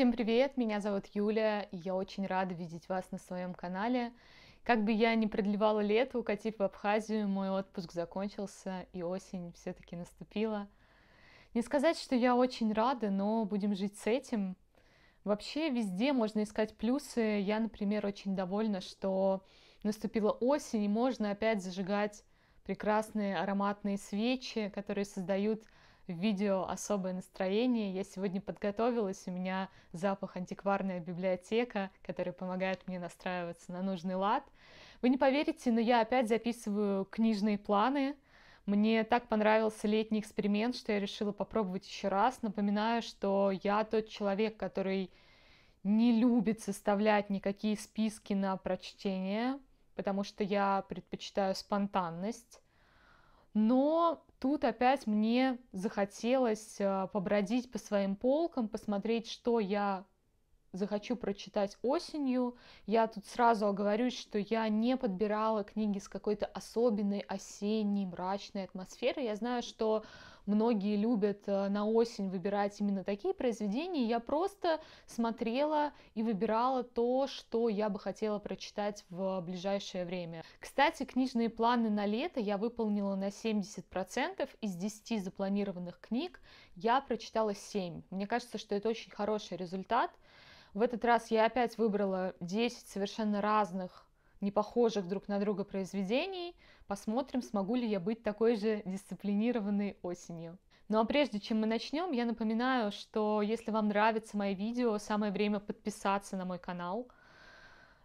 Всем привет, меня зовут Юля, и я очень рада видеть вас на своем канале. Как бы я ни продлевала лето, укатив в Абхазию, мой отпуск закончился, и осень все-таки наступила. Не сказать, что я очень рада, но будем жить с этим. Вообще везде можно искать плюсы. Я, например, очень довольна, что наступила осень, и можно опять зажигать прекрасные ароматные свечи, которые создают в видео «Особое настроение». Я сегодня подготовилась, у меня запах антикварная библиотека, которая помогает мне настраиваться на нужный лад. Вы не поверите, но я опять записываю книжные планы, мне так понравился летний эксперимент, что я решила попробовать еще раз. Напоминаю, что я тот человек, который не любит составлять никакие списки на прочтение, потому что я предпочитаю спонтанность. Но тут опять мне захотелось э, побродить по своим полкам, посмотреть, что я захочу прочитать осенью. Я тут сразу оговорюсь, что я не подбирала книги с какой-то особенной осенней мрачной атмосферой. Я знаю, что многие любят э, на осень выбирать именно такие произведения. Я просто смотрела и выбирала то, что я бы хотела прочитать в ближайшее время. Кстати, книжные планы на лето я выполнила на 70%. Из 10 запланированных книг я прочитала 7. Мне кажется, что это очень хороший результат. В этот раз я опять выбрала 10 совершенно разных, не похожих друг на друга произведений – Посмотрим, смогу ли я быть такой же дисциплинированной осенью. Ну а прежде чем мы начнем, я напоминаю, что если вам нравятся мои видео, самое время подписаться на мой канал,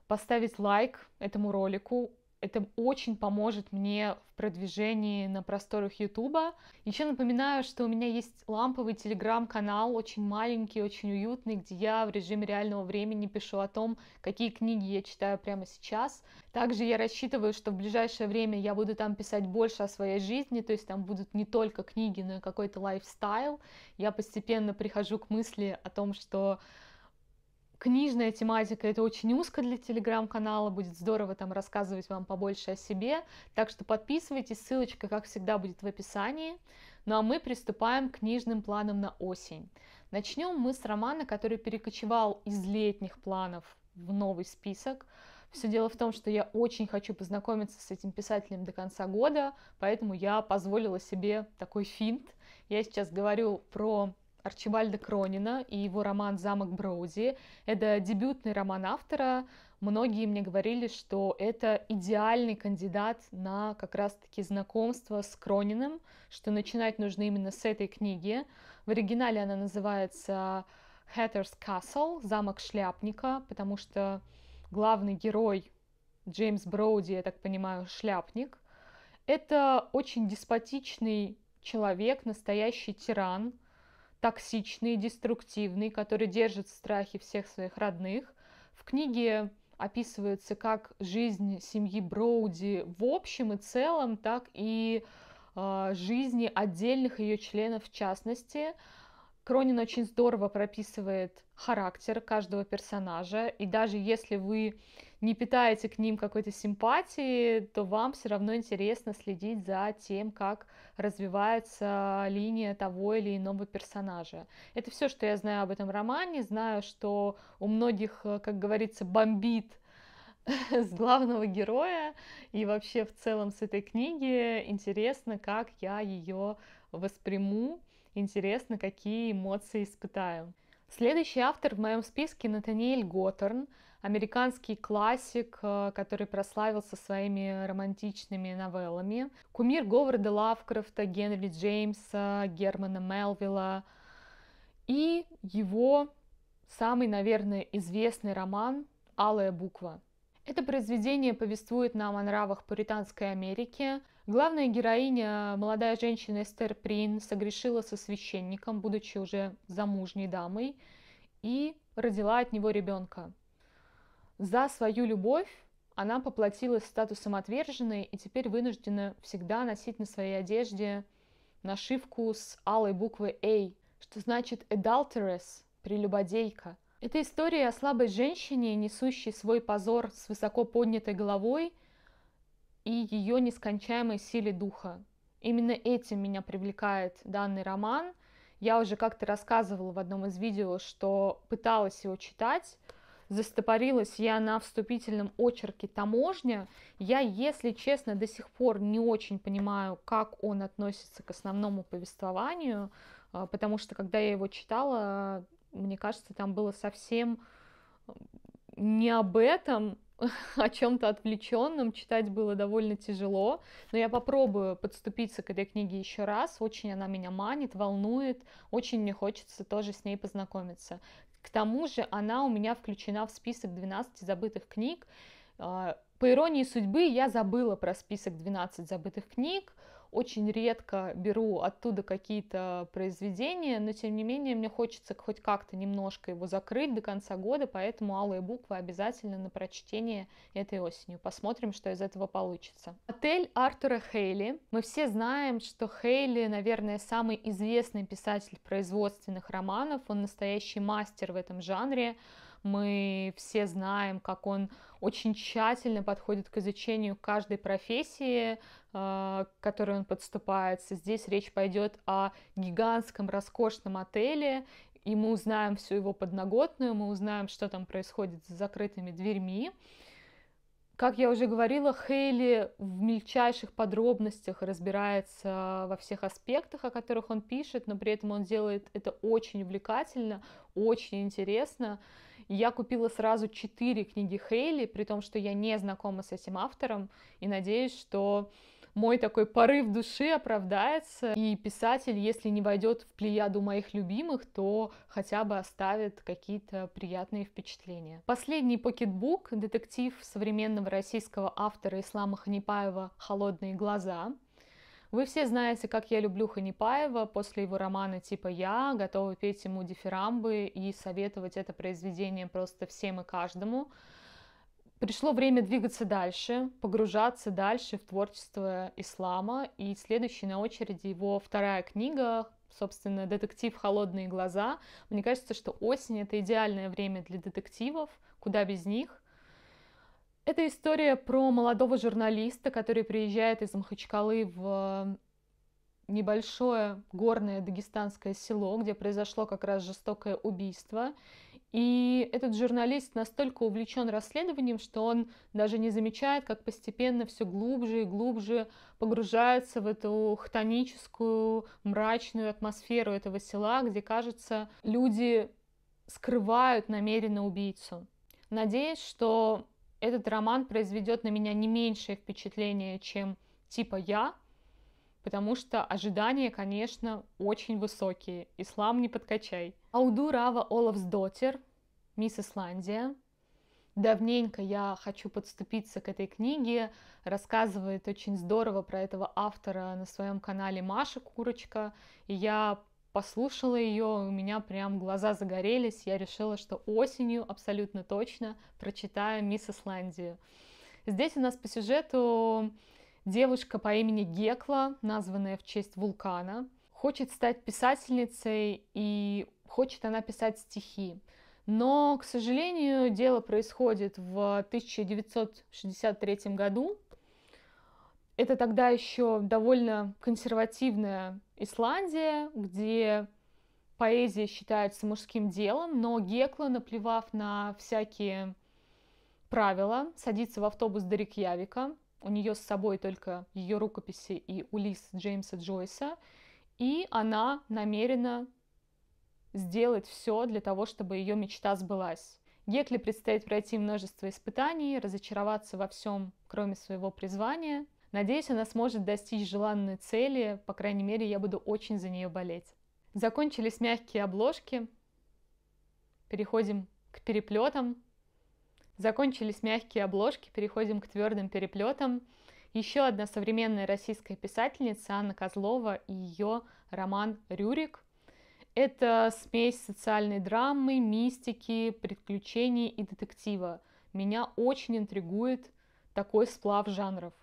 поставить лайк этому ролику, это очень поможет мне в продвижении на просторах Ютуба. Еще напоминаю, что у меня есть ламповый телеграм-канал, очень маленький, очень уютный, где я в режиме реального времени пишу о том, какие книги я читаю прямо сейчас. Также я рассчитываю, что в ближайшее время я буду там писать больше о своей жизни, то есть там будут не только книги, но и какой-то лайфстайл. Я постепенно прихожу к мысли о том, что книжная тематика, это очень узко для телеграм-канала, будет здорово там рассказывать вам побольше о себе, так что подписывайтесь, ссылочка, как всегда, будет в описании. Ну а мы приступаем к книжным планам на осень. Начнем мы с романа, который перекочевал из летних планов в новый список. Все дело в том, что я очень хочу познакомиться с этим писателем до конца года, поэтому я позволила себе такой финт. Я сейчас говорю про Арчибальда Кронина и его роман «Замок Броуди». Это дебютный роман автора. Многие мне говорили, что это идеальный кандидат на как раз-таки знакомство с Крониным, что начинать нужно именно с этой книги. В оригинале она называется «Hatter's Castle», «Замок шляпника», потому что главный герой Джеймс Броуди, я так понимаю, шляпник. Это очень деспотичный человек, настоящий тиран – токсичный, деструктивный, который держит страхи всех своих родных. В книге описывается как жизнь семьи Броуди в общем и целом, так и э, жизни отдельных ее членов в частности. Кронин очень здорово прописывает характер каждого персонажа, и даже если вы не питаете к ним какой-то симпатии, то вам все равно интересно следить за тем, как развивается линия того или иного персонажа. Это все, что я знаю об этом романе. Знаю, что у многих, как говорится, бомбит с главного героя, и вообще в целом с этой книги интересно, как я ее восприму Интересно, какие эмоции испытаю. Следующий автор в моем списке Натаниэль Готтерн, американский классик, э, который прославился своими романтичными новеллами. Кумир Говарда Лавкрафта, Генри Джеймса, Германа Мелвилла. И его самый, наверное, известный роман «Алая буква». Это произведение повествует нам о нравах пуританской Америки. Главная героиня, молодая женщина Эстер Прин, согрешила со священником, будучи уже замужней дамой, и родила от него ребенка. За свою любовь она поплатилась статусом отверженной и теперь вынуждена всегда носить на своей одежде нашивку с алой буквы «A», что значит «adulteress» – «прелюбодейка», это история о слабой женщине, несущей свой позор с высоко поднятой головой и ее нескончаемой силе духа. Именно этим меня привлекает данный роман. Я уже как-то рассказывала в одном из видео, что пыталась его читать, застопорилась я на вступительном очерке «Таможня». Я, если честно, до сих пор не очень понимаю, как он относится к основному повествованию, а, потому что, когда я его читала, мне кажется, там было совсем э, не об этом, о чем-то отвлеченном, читать было довольно тяжело, но я попробую подступиться к этой книге еще раз, очень она меня манит, волнует, очень мне хочется тоже с ней познакомиться. К тому же она у меня включена в список 12 забытых книг, а, по иронии судьбы я забыла про список 12 забытых книг, очень редко беру оттуда какие-то произведения, но тем не менее мне хочется хоть как-то немножко его закрыть до конца года, поэтому алые буквы обязательно на прочтение этой осенью. Посмотрим, что из этого получится. Отель Артура Хейли. Мы все знаем, что Хейли, наверное, самый известный писатель производственных романов. Он настоящий мастер в этом жанре. Мы все знаем, как он очень тщательно подходит к изучению каждой профессии, э, к которой он подступается. Здесь речь пойдет о гигантском, роскошном отеле, и мы узнаем всю его подноготную, мы узнаем, что там происходит с закрытыми дверьми. Как я уже говорила, Хейли в мельчайших подробностях разбирается во всех аспектах, о которых он пишет, но при этом он делает это очень увлекательно, очень интересно я купила сразу четыре книги Хейли, при том, что я не знакома с этим автором, и надеюсь, что мой такой порыв души оправдается, и писатель, если не войдет в плеяду моих любимых, то хотя бы оставит какие-то приятные впечатления. Последний покетбук, детектив современного российского автора Ислама Ханипаева «Холодные глаза», вы все знаете, как я люблю Ханипаева. После его романа типа «Я» готова петь ему дифирамбы и советовать это произведение просто всем и каждому. Пришло время двигаться дальше, погружаться дальше в творчество ислама. И следующий на очереди его вторая книга, собственно, детектив «Холодные глаза». Мне кажется, что осень — это идеальное время для детективов, куда без них. Это история про молодого журналиста, который приезжает из Махачкалы в эм, небольшое горное дагестанское село, где произошло как раз жестокое убийство. И этот журналист настолько увлечен расследованием, что он даже не замечает, как постепенно все глубже и глубже погружается в эту хтоническую, мрачную атмосферу этого села, где, кажется, люди скрывают намеренно убийцу. Надеюсь, что этот роман произведет на меня не меньшее впечатление, чем типа я, потому что ожидания, конечно, очень высокие. Ислам не подкачай. Ауду Рава Олафсдотер, «Мисс Исландия». Давненько я хочу подступиться к этой книге. Рассказывает очень здорово про этого автора на своем канале Маша Курочка. И я послушала ее, у меня прям глаза загорелись, я решила, что осенью абсолютно точно прочитаю «Мисс Исландию». Здесь у нас по сюжету девушка по имени Гекла, названная в честь вулкана, хочет стать писательницей и хочет она писать стихи. Но, к сожалению, дело происходит в 1963 году. Это тогда еще довольно консервативная Исландия, где поэзия считается мужским делом, но Гекла, наплевав на всякие правила, садится в автобус до Рикьявика, у нее с собой только ее рукописи и Улис Джеймса Джойса, и она намерена сделать все для того, чтобы ее мечта сбылась. Гекле предстоит пройти множество испытаний, разочароваться во всем, кроме своего призвания, Надеюсь, она сможет достичь желанной цели, по крайней мере, я буду очень за нее болеть. Закончились мягкие обложки, переходим к переплетам. Закончились мягкие обложки, переходим к твердым переплетам. Еще одна современная российская писательница Анна Козлова и ее роман «Рюрик». Это смесь социальной драмы, мистики, приключений и детектива. Меня очень интригует такой сплав жанров.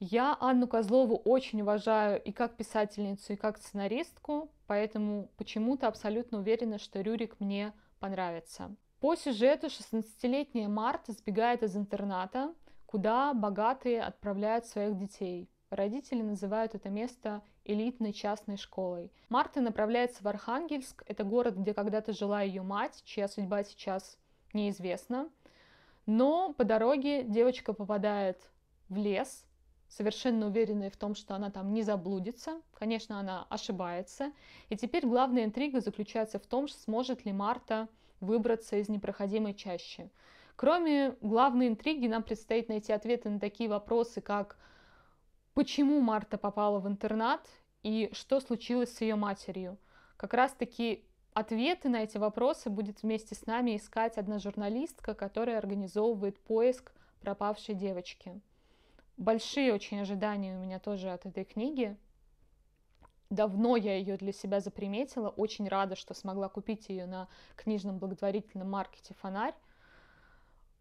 Я Анну Козлову очень уважаю и как писательницу, и как сценаристку, поэтому почему-то абсолютно уверена, что Рюрик мне понравится. По сюжету 16-летняя Марта сбегает из интерната, куда богатые отправляют своих детей. Родители называют это место элитной частной школой. Марта направляется в Архангельск, это город, где когда-то жила ее мать, чья судьба сейчас неизвестна. Но по дороге девочка попадает в лес – совершенно уверенные в том, что она там не заблудится. Конечно, она ошибается. И теперь главная интрига заключается в том, сможет ли Марта выбраться из непроходимой чащи. Кроме главной интриги, нам предстоит найти ответы на такие вопросы, как почему Марта попала в интернат и что случилось с ее матерью. Как раз-таки ответы на эти вопросы будет вместе с нами искать одна журналистка, которая организовывает поиск пропавшей девочки большие очень ожидания у меня тоже от этой книги. Давно я ее для себя заприметила, очень рада, что смогла купить ее на книжном благотворительном маркете «Фонарь».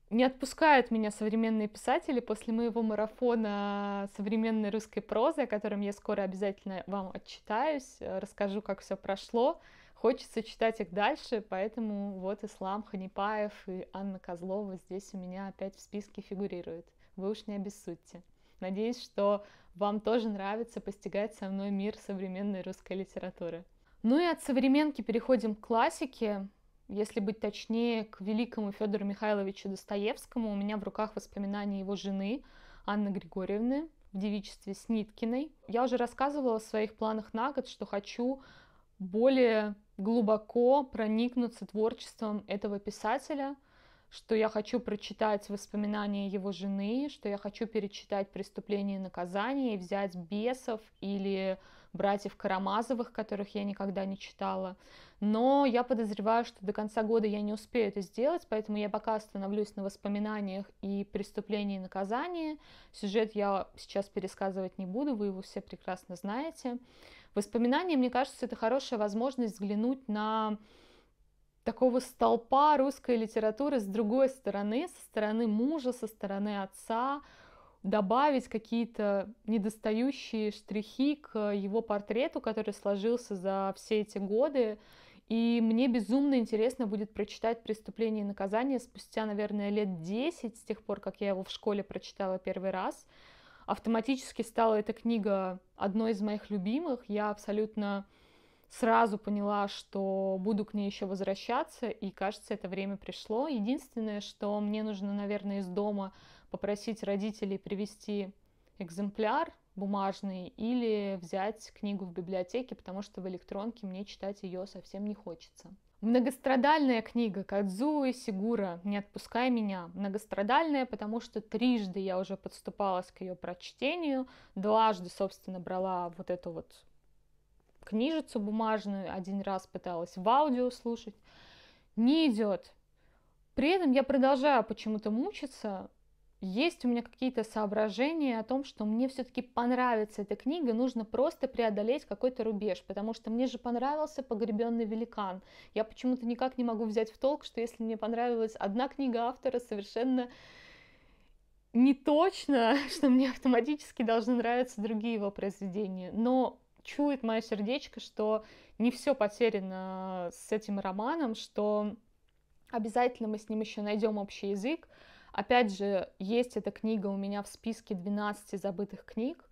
Не отпускают меня современные писатели после моего марафона современной русской прозы, о котором я скоро обязательно вам отчитаюсь, расскажу, как все прошло. Хочется читать их дальше, поэтому вот Ислам Ханипаев и Анна Козлова здесь у меня опять в списке фигурируют. Вы уж не обессудьте. Надеюсь, что вам тоже нравится постигать со мной мир современной русской литературы. Ну и от современки переходим к классике. Если быть точнее, к великому Федору Михайловичу Достоевскому. У меня в руках воспоминания его жены Анны Григорьевны в девичестве с Ниткиной. Я уже рассказывала о своих планах на год, что хочу более глубоко проникнуться творчеством этого писателя – что я хочу прочитать воспоминания его жены, что я хочу перечитать «Преступление и наказание» и взять «Бесов» или «Братьев Карамазовых», которых я никогда не читала. Но я подозреваю, что до конца года я не успею это сделать, поэтому я пока остановлюсь на воспоминаниях и «Преступлении и наказании». Сюжет я сейчас пересказывать не буду, вы его все прекрасно знаете. Воспоминания, мне кажется, это хорошая возможность взглянуть на такого столпа русской литературы с другой стороны, со стороны мужа, со стороны отца, добавить какие-то недостающие штрихи к его портрету, который сложился за все эти годы. И мне безумно интересно будет прочитать «Преступление и наказание» спустя, наверное, лет 10 с тех пор, как я его в школе прочитала первый раз. Автоматически стала эта книга одной из моих любимых. Я абсолютно сразу поняла, что буду к ней еще возвращаться, и кажется, это время пришло. Единственное, что мне нужно, наверное, из дома попросить родителей привезти экземпляр бумажный или взять книгу в библиотеке, потому что в электронке мне читать ее совсем не хочется. Многострадальная книга Кадзуи Сигура «Не отпускай меня». Многострадальная, потому что трижды я уже подступалась к ее прочтению, дважды, собственно, брала вот эту вот книжицу бумажную один раз пыталась в аудио слушать. Не идет. При этом я продолжаю почему-то мучиться. Есть у меня какие-то соображения о том, что мне все-таки понравится эта книга, нужно просто преодолеть какой-то рубеж, потому что мне же понравился «Погребенный великан». Я почему-то никак не могу взять в толк, что если мне понравилась одна книга автора, совершенно не точно, что мне автоматически должны нравиться другие его произведения, но чует мое сердечко, что не все потеряно с этим романом, что обязательно мы с ним еще найдем общий язык. Опять же, есть эта книга у меня в списке 12 забытых книг.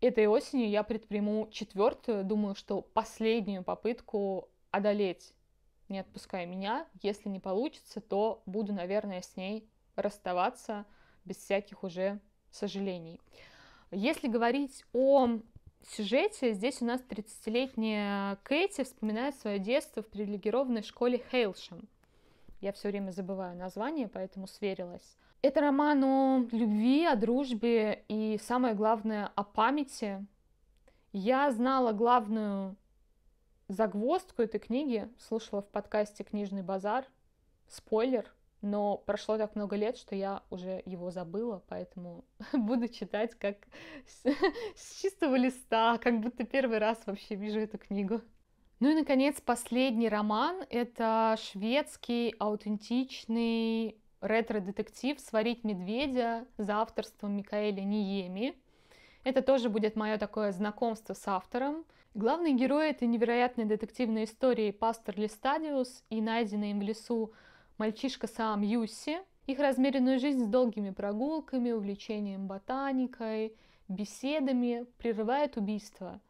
Этой осенью я предприму четвертую, думаю, что последнюю попытку одолеть «Не отпуская меня». Если не получится, то буду, наверное, с ней расставаться без всяких уже сожалений. Если говорить о сюжете здесь у нас 30-летняя Кэти вспоминает свое детство в привилегированной школе Хейлшем. Я все время забываю название, поэтому сверилась. Это роман о любви, о дружбе и, самое главное, о памяти. Я знала главную загвоздку этой книги, слушала в подкасте «Книжный базар». Спойлер – но прошло так много лет, что я уже его забыла, поэтому буду читать как с, чистого листа, как будто первый раз вообще вижу эту книгу. Ну и, наконец, последний роман — это шведский аутентичный ретро-детектив «Сварить медведя» за авторством Микаэля Ниеми. Это тоже будет мое такое знакомство с автором. Главный герой этой невероятной детективной истории — пастор Листадиус и найденный им в лесу мальчишка сам Юси, их размеренную жизнь с долгими прогулками, увлечением ботаникой, беседами прерывает убийство.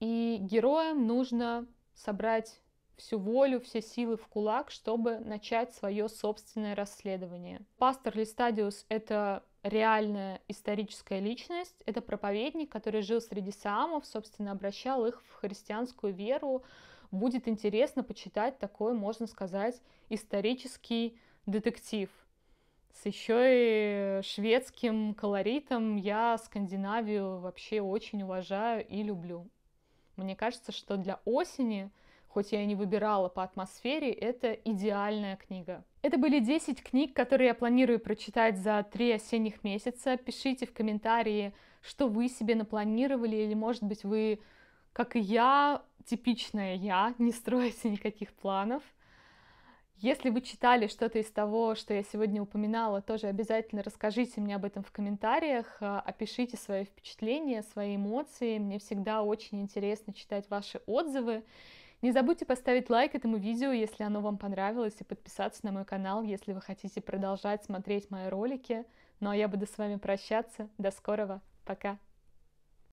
И героям нужно собрать всю волю, все силы в кулак, чтобы начать свое собственное расследование. Пастор Листадиус — это реальная историческая личность, это проповедник, который жил среди саамов, собственно, обращал их в христианскую веру, будет интересно почитать такой, можно сказать, исторический детектив. С еще и шведским колоритом я Скандинавию вообще очень уважаю и люблю. Мне кажется, что для осени хоть я и не выбирала по атмосфере, это идеальная книга. Это были 10 книг, которые я планирую прочитать за 3 осенних месяца. Пишите в комментарии, что вы себе напланировали, или, может быть, вы как и я, типичная я, не строите никаких планов. Если вы читали что-то из того, что я сегодня упоминала, тоже обязательно расскажите мне об этом в комментариях, а, опишите свои впечатления, свои эмоции. Мне всегда очень интересно читать ваши отзывы. Не забудьте поставить лайк этому видео, если оно вам понравилось, и подписаться на мой канал, если вы хотите продолжать смотреть мои ролики. Ну а я буду с вами прощаться. До скорого. Пока.